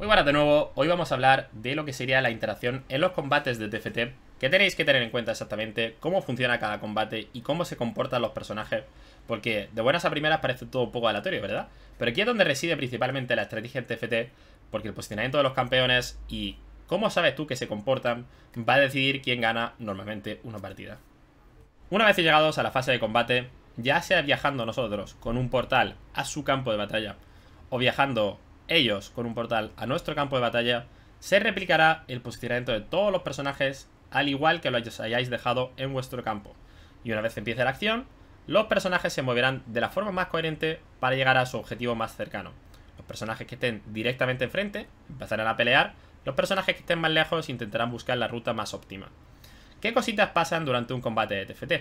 Muy buenas de nuevo, hoy vamos a hablar de lo que sería la interacción en los combates de TFT, que tenéis que tener en cuenta exactamente cómo funciona cada combate y cómo se comportan los personajes, porque de buenas a primeras parece todo un poco aleatorio, ¿verdad? Pero aquí es donde reside principalmente la estrategia de TFT, porque el posicionamiento de los campeones y cómo sabes tú que se comportan va a decidir quién gana normalmente una partida. Una vez llegados a la fase de combate, ya sea viajando nosotros con un portal a su campo de batalla o viajando ellos con un portal a nuestro campo de batalla, se replicará el posicionamiento de todos los personajes al igual que los hayáis dejado en vuestro campo. Y una vez empiece la acción, los personajes se moverán de la forma más coherente para llegar a su objetivo más cercano. Los personajes que estén directamente enfrente empezarán a pelear, los personajes que estén más lejos intentarán buscar la ruta más óptima. ¿Qué cositas pasan durante un combate de TFT?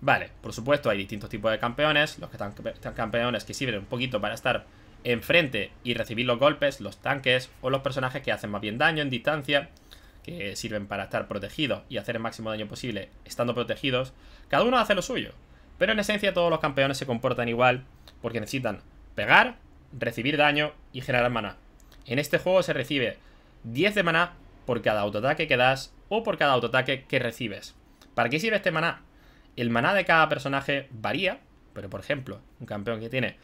Vale, por supuesto hay distintos tipos de campeones, los que están campeones que sirven un poquito para estar enfrente y recibir los golpes, los tanques o los personajes que hacen más bien daño en distancia, que sirven para estar protegidos y hacer el máximo daño posible estando protegidos, cada uno hace lo suyo. Pero en esencia todos los campeones se comportan igual porque necesitan pegar, recibir daño y generar maná. En este juego se recibe 10 de maná por cada autoataque que das o por cada autoataque que recibes. ¿Para qué sirve este maná? El maná de cada personaje varía, pero por ejemplo, un campeón que tiene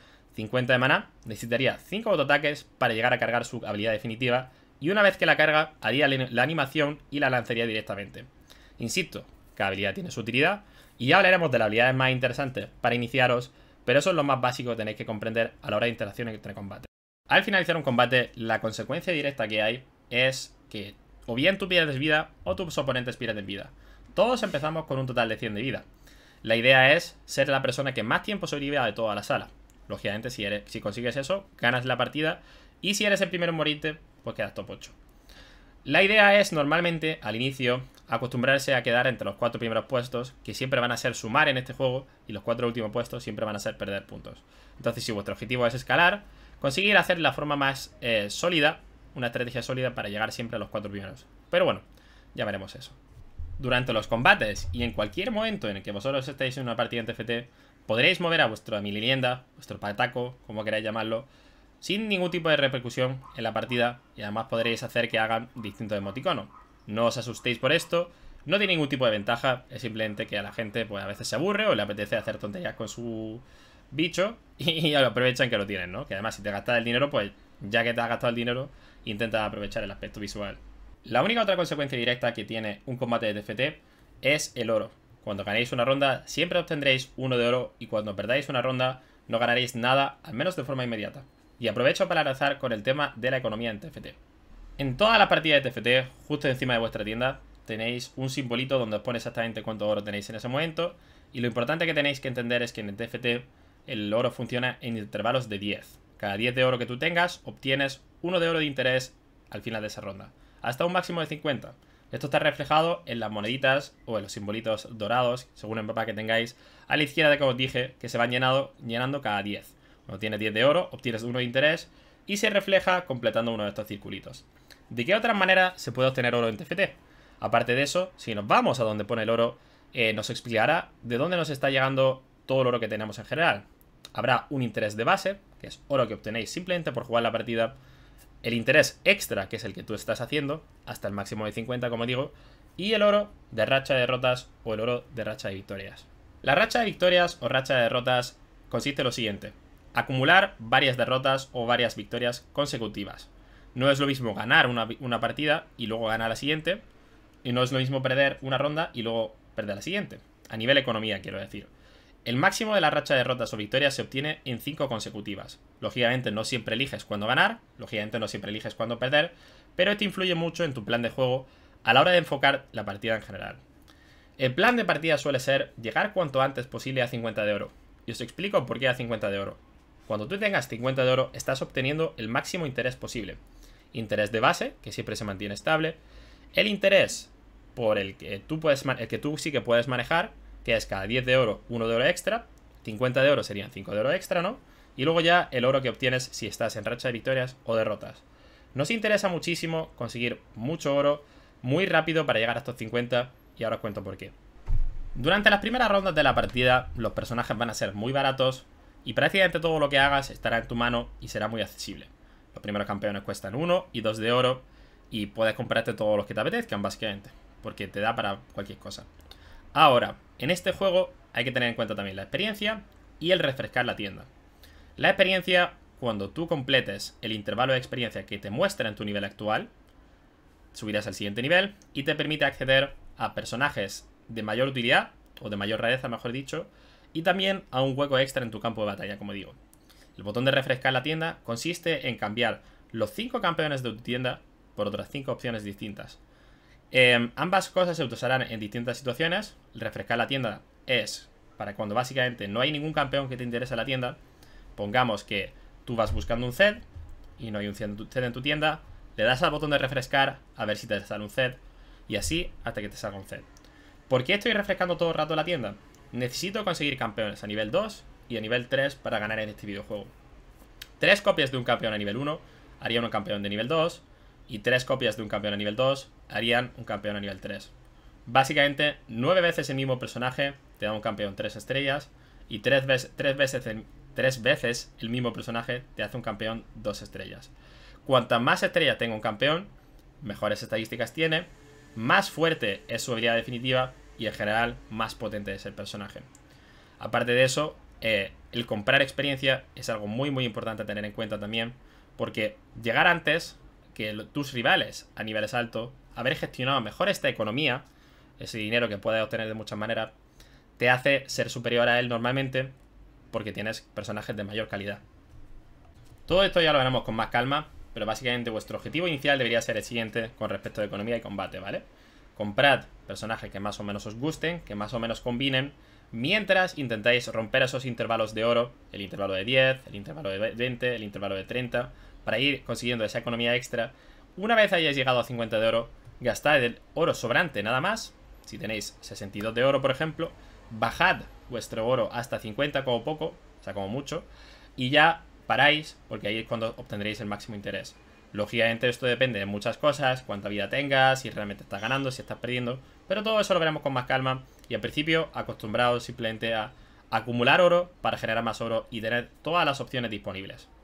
50 de maná, necesitaría 5 autoataques para llegar a cargar su habilidad definitiva y una vez que la carga haría la animación y la lanzaría directamente. Insisto, cada habilidad tiene su utilidad y ya hablaremos de las habilidades más interesantes para iniciaros, pero eso es lo más básico que tenéis que comprender a la hora de interacción entre combate. Al finalizar un combate, la consecuencia directa que hay es que o bien tú pierdes vida o tus oponentes pierden vida. Todos empezamos con un total de 100 de vida. La idea es ser la persona que más tiempo sobreviva de toda la sala. Lógicamente, si, si consigues eso, ganas la partida. Y si eres el primero en morirte, pues quedas top 8. La idea es normalmente al inicio acostumbrarse a quedar entre los cuatro primeros puestos, que siempre van a ser sumar en este juego, y los cuatro últimos puestos siempre van a ser perder puntos. Entonces, si vuestro objetivo es escalar, conseguir hacer la forma más eh, sólida, una estrategia sólida para llegar siempre a los cuatro primeros. Pero bueno, ya veremos eso. Durante los combates y en cualquier momento en el que vosotros estéis en una partida en TFT, Podréis mover a vuestra mililienda, vuestro pataco, como queráis llamarlo, sin ningún tipo de repercusión en la partida y además podréis hacer que hagan distintos emoticonos. No os asustéis por esto, no tiene ningún tipo de ventaja, es simplemente que a la gente pues a veces se aburre o le apetece hacer tonterías con su bicho y aprovechan que lo tienen, ¿no? Que además si te gastas el dinero, pues ya que te has gastado el dinero, intenta aprovechar el aspecto visual. La única otra consecuencia directa que tiene un combate de TFT es el oro. Cuando ganéis una ronda siempre obtendréis uno de oro y cuando perdáis una ronda no ganaréis nada, al menos de forma inmediata. Y aprovecho para lanzar con el tema de la economía en TFT. En todas las partidas de TFT, justo encima de vuestra tienda, tenéis un simbolito donde os pone exactamente cuánto oro tenéis en ese momento. Y lo importante que tenéis que entender es que en el TFT el oro funciona en intervalos de 10. Cada 10 de oro que tú tengas, obtienes uno de oro de interés al final de esa ronda, hasta un máximo de 50. Esto está reflejado en las moneditas o en los simbolitos dorados, según el mapa que tengáis, a la izquierda, de como os dije, que se van llenando cada 10. Cuando tienes 10 de oro, obtienes uno de interés y se refleja completando uno de estos circulitos. ¿De qué otra manera se puede obtener oro en TFT? Aparte de eso, si nos vamos a donde pone el oro, eh, nos explicará de dónde nos está llegando todo el oro que tenemos en general. Habrá un interés de base, que es oro que obtenéis simplemente por jugar la partida, el interés extra, que es el que tú estás haciendo, hasta el máximo de 50, como digo, y el oro de racha de derrotas o el oro de racha de victorias. La racha de victorias o racha de derrotas consiste en lo siguiente. Acumular varias derrotas o varias victorias consecutivas. No es lo mismo ganar una, una partida y luego ganar la siguiente. Y no es lo mismo perder una ronda y luego perder la siguiente. A nivel economía, quiero decir. El máximo de la racha de derrotas o victorias se obtiene en 5 consecutivas. Lógicamente no siempre eliges cuándo ganar, lógicamente no siempre eliges cuándo perder, pero esto influye mucho en tu plan de juego a la hora de enfocar la partida en general. El plan de partida suele ser llegar cuanto antes posible a 50 de oro. Y os explico por qué a 50 de oro. Cuando tú tengas 50 de oro estás obteniendo el máximo interés posible. Interés de base, que siempre se mantiene estable. El interés por el que tú, puedes, el que tú sí que puedes manejar, que es cada 10 de oro, 1 de oro extra, 50 de oro serían 5 de oro extra, ¿no? Y luego ya el oro que obtienes si estás en racha de victorias o derrotas. Nos interesa muchísimo conseguir mucho oro muy rápido para llegar a estos 50 y ahora os cuento por qué. Durante las primeras rondas de la partida los personajes van a ser muy baratos y prácticamente todo lo que hagas estará en tu mano y será muy accesible. Los primeros campeones cuestan 1 y 2 de oro y puedes comprarte todos los que te apetezcan básicamente porque te da para cualquier cosa. Ahora, en este juego hay que tener en cuenta también la experiencia y el refrescar la tienda. La experiencia, cuando tú completes el intervalo de experiencia que te muestra en tu nivel actual, subirás al siguiente nivel y te permite acceder a personajes de mayor utilidad, o de mayor rareza, mejor dicho, y también a un hueco extra en tu campo de batalla, como digo. El botón de refrescar la tienda consiste en cambiar los 5 campeones de tu tienda por otras 5 opciones distintas. Em, ambas cosas se usarán en distintas situaciones. Refrescar la tienda es para cuando básicamente no hay ningún campeón que te interese la tienda. Pongamos que tú vas buscando un Zed y no hay un Zed en tu tienda. Le das al botón de refrescar a ver si te sale un Zed y así hasta que te salga un Zed. ¿Por qué estoy refrescando todo el rato la tienda? Necesito conseguir campeones a nivel 2 y a nivel 3 para ganar en este videojuego. Tres copias de un campeón a nivel 1 haría un campeón de nivel 2 y tres copias de un campeón a nivel 2 harían un campeón a nivel 3. Básicamente, 9 veces el mismo personaje te da un campeón 3 estrellas y 3 veces, veces, veces el mismo personaje te hace un campeón 2 estrellas. Cuanta más estrellas tenga un campeón, mejores estadísticas tiene, más fuerte es su habilidad definitiva y en general más potente es el personaje. Aparte de eso, eh, el comprar experiencia es algo muy muy importante a tener en cuenta también, porque llegar antes que tus rivales a niveles altos haber gestionado mejor esta economía, ese dinero que puedes obtener de muchas maneras, te hace ser superior a él normalmente porque tienes personajes de mayor calidad. Todo esto ya lo veremos con más calma, pero básicamente vuestro objetivo inicial debería ser el siguiente con respecto a economía y combate, ¿vale? Comprad personajes que más o menos os gusten, que más o menos combinen, mientras intentáis romper esos intervalos de oro, el intervalo de 10, el intervalo de 20, el intervalo de 30, para ir consiguiendo esa economía extra. Una vez hayáis llegado a 50 de oro, Gastad el oro sobrante nada más. Si tenéis 62 de oro, por ejemplo, bajad vuestro oro hasta 50 como poco, o sea, como mucho, y ya paráis, porque ahí es cuando obtendréis el máximo interés. Lógicamente esto depende de muchas cosas, cuánta vida tengas, si realmente estás ganando, si estás perdiendo, pero todo eso lo veremos con más calma y al principio acostumbrados simplemente a acumular oro para generar más oro y tener todas las opciones disponibles.